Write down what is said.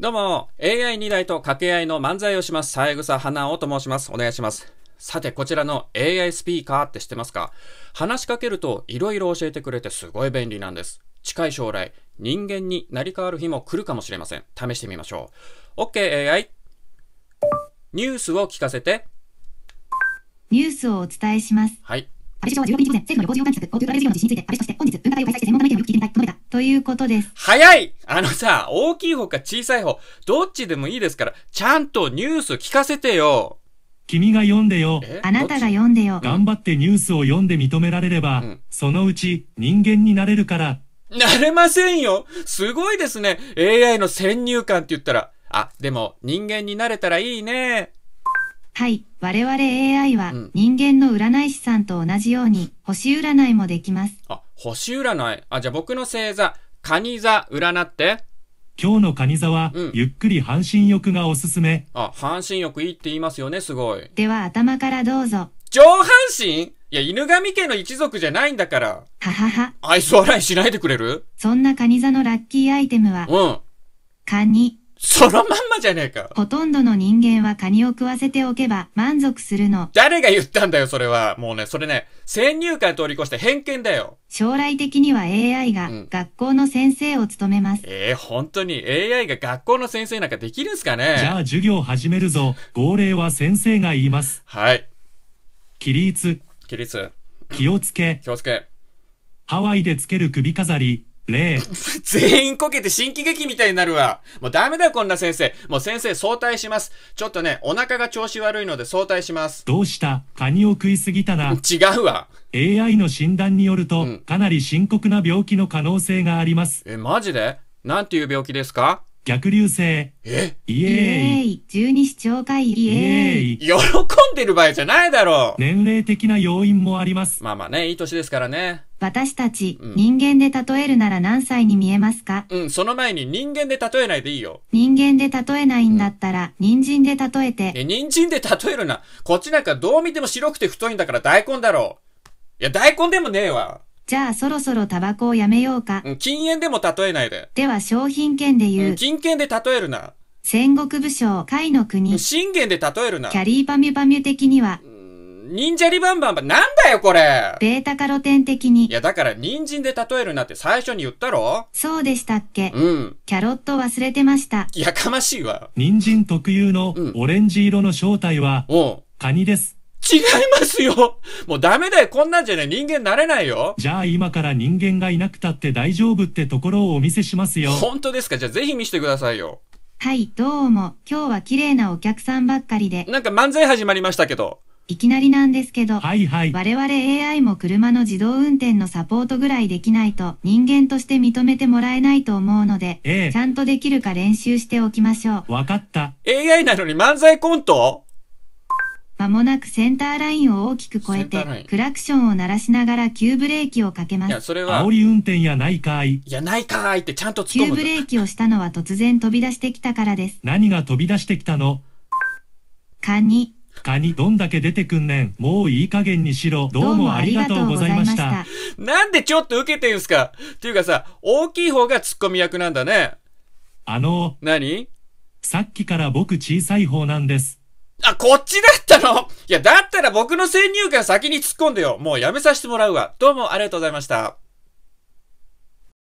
どうも、AI2 台と掛け合いの漫才をします、三枝花尾と申します。お願いします。さて、こちらの AI スピーカーって知ってますか話しかけると色々教えてくれてすごい便利なんです。近い将来、人間になり変わる日も来るかもしれません。試してみましょう。OK、AI。ニュースを聞かせて。ニュースをお伝えします。はい。安倍首相は16日午前、政府の旅行策、GoTo トラベル事業の実施について、安倍として本日、分科会を開催。ということです。早いあのさ、大きい方か小さい方、どっちでもいいですから、ちゃんとニュース聞かせてよ。君が読んでよ。あなたが読んでよ。頑張ってニュースを読んで認められれば、うん、そのうち人間になれるから。なれませんよすごいですね !AI の先入観って言ったら。あ、でも人間になれたらいいね。はい。我々 AI は人間の占い師さんと同じように星占いもできます。うん星占い。あ、じゃあ僕の星座、蟹座占って。今日の蟹座は、うん、ゆっくり半身浴がおすすめ。あ、半身浴いいって言いますよね、すごい。では頭からどうぞ。上半身いや、犬神家の一族じゃないんだから。ははは。愛想笑いしないでくれるそんな蟹座のラッキーアイテムは、うん。カニ。そのまんまじゃねえか。ほとんどの人間はカニを食わせておけば満足するの。誰が言ったんだよ、それは。もうね、それね、先入観通り越して偏見だよ。将来的には AI が学校の先生を務めます。うん、ええー、本当に AI が学校の先生なんかできるんすかねじゃあ授業始めるぞ。号令は先生が言います。はい。起立。起立。気をつけ。気をつけ。ハワイでつける首飾り、ねえ。全員こけて新喜劇みたいになるわ。もうダメだよ、こんな先生。もう先生、早退します。ちょっとね、お腹が調子悪いので早退します。どうしたカニを食いすぎたな。違うわ。AI の診断によると、うん、かなり深刻な病気の可能性があります。え、マジでなんていう病気ですか逆流性。えイエーイ。イーイ。十二指腸会イエーイ。喜んでる場合じゃないだろう。年齢的な要因もあります。まあまあね、いい年ですからね。私たち、うん、人間で例えるなら何歳に見えますかうん、その前に人間で例えないでいいよ。人間で例えないんだったら、うん、人参で例えて。え、人参で例えるな。こっちなんかどう見ても白くて太いんだから大根だろう。いや、大根でもねえわ。じゃあそろそろタバコをやめようか。うん、禁煙でも例えないで。では商品券で言う。うん、禁煙で例えるな。戦国武将、海の国。信玄で例えるな。キャリーパミュパミュ的には。忍者リバンバンバン、なんだよこれベータカロテン的に。いやだから人参で例えるなって最初に言ったろそうでしたっけうん。キャロット忘れてました。やかましいわ。人参特有のオレンジ色の正体は、うん、カニです。違いますよもうダメだよこんなんじゃね人間なれないよじゃあ今から人間がいなくたって大丈夫ってところをお見せしますよ。本当ですかじゃあぜひ見せてくださいよ。はい、どうも、今日は綺麗なお客さんばっかりで、なんか漫才始まりましたけど。いきなりなんですけど、はいはい。我々 AI も車の自動運転のサポートぐらいできないと人間として認めてもらえないと思うので、ええちゃんとできるか練習しておきましょう。わかった。AI なのに漫才コントまもなくセンターラインを大きく越えてクラクションを鳴らしながら急ブレーキをかけますいや、それは煽、り運転やないかい。いや、ないかーいってちゃんと突っ急込むブレーキをしたのは突然飛び出してきたからです。何が飛び出してきたのカニ、カニどんだけ出てくんねん。もういい加減にしろ。どうもありがとうございました。。なんでちょっと受けてんすかっていうかさ、大きい方が突っ込み役なんだね。あの、何さっきから僕小さい方なんです。あ、こっちだったのいや、だったら僕の先入観先に突っ込んでよ。もうやめさせてもらうわ。どうもありがとうございました。